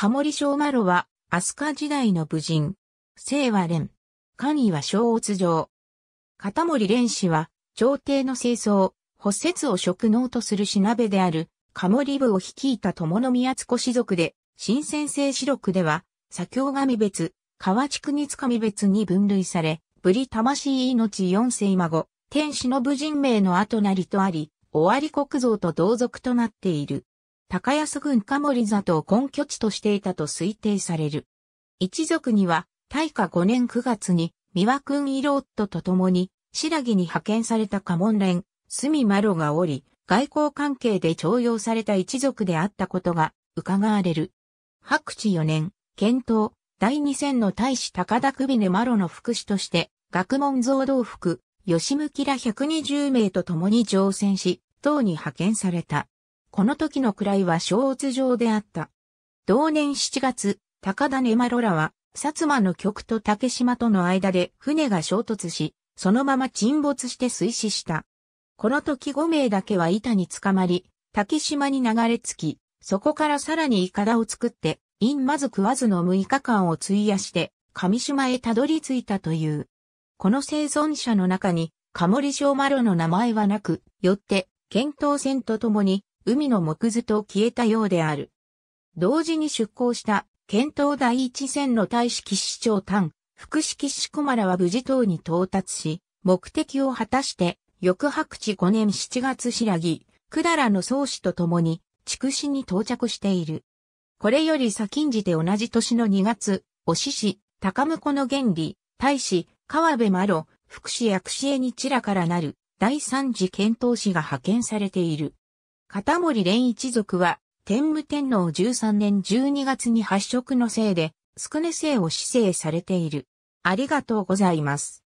カモリーマロは、飛鳥時代の武人。姓は蓮。官位は小乙女。片森蓮氏は、朝廷の清掃、骨折を職能とするしなべである、カモリ部を率いた友の宮津子氏族で、新先生史録では、左京神別、河地つかみ別に分類され、ぶり魂命四世孫、天使の武人名の後なりとあり、尾張国像と同族となっている。高安郡モリ里を根拠地としていたと推定される。一族には、大化5年9月に、三輪君色夫と共に、白木に派遣された家門連、隅マロがおり、外交関係で徴用された一族であったことが、伺われる。白地4年、検討、第2戦の大使高田首根マロの副使として、学問増動服、吉向ら120名と共に乗船し、党に派遣された。この時の位は小乙上であった。同年7月、高田根ロらは、薩摩の局と竹島との間で船が衝突し、そのまま沈没して水死した。この時5名だけは板に捕まり、竹島に流れ着き、そこからさらにイカダを作って、インまず食わずの6日間を費やして、上島へたどり着いたという。この生存者の中に、カモリショマロの名前はなく、よって、検討船とともに、海の木図と消えたようである。同時に出港した、検討第一線の大使士長丹、副騎士小原は無事島に到達し、目的を果たして、翌白地5年7月白木、百済の宗師と共に、畜死に到着している。これより先んじて同じ年の2月、おし師、高婿の原理、大使、川辺麻呂、副使薬師江にちらからなる、第三次検討士が派遣されている。片森蓮一族は、天武天皇13年12月に発色のせいで、宿根姓を死生されている。ありがとうございます。